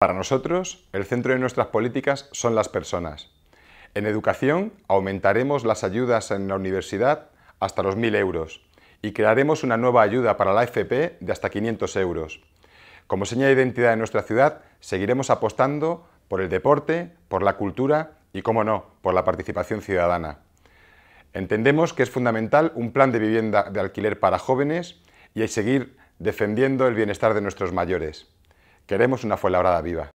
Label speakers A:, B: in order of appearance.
A: Para nosotros, el centro de nuestras políticas son las personas. En educación, aumentaremos las ayudas en la universidad hasta los 1.000 euros y crearemos una nueva ayuda para la FP de hasta 500 euros. Como seña de identidad de nuestra ciudad, seguiremos apostando por el deporte, por la cultura y, cómo no, por la participación ciudadana. Entendemos que es fundamental un plan de vivienda de alquiler para jóvenes y seguir defendiendo el bienestar de nuestros mayores. Queremos una labrada viva.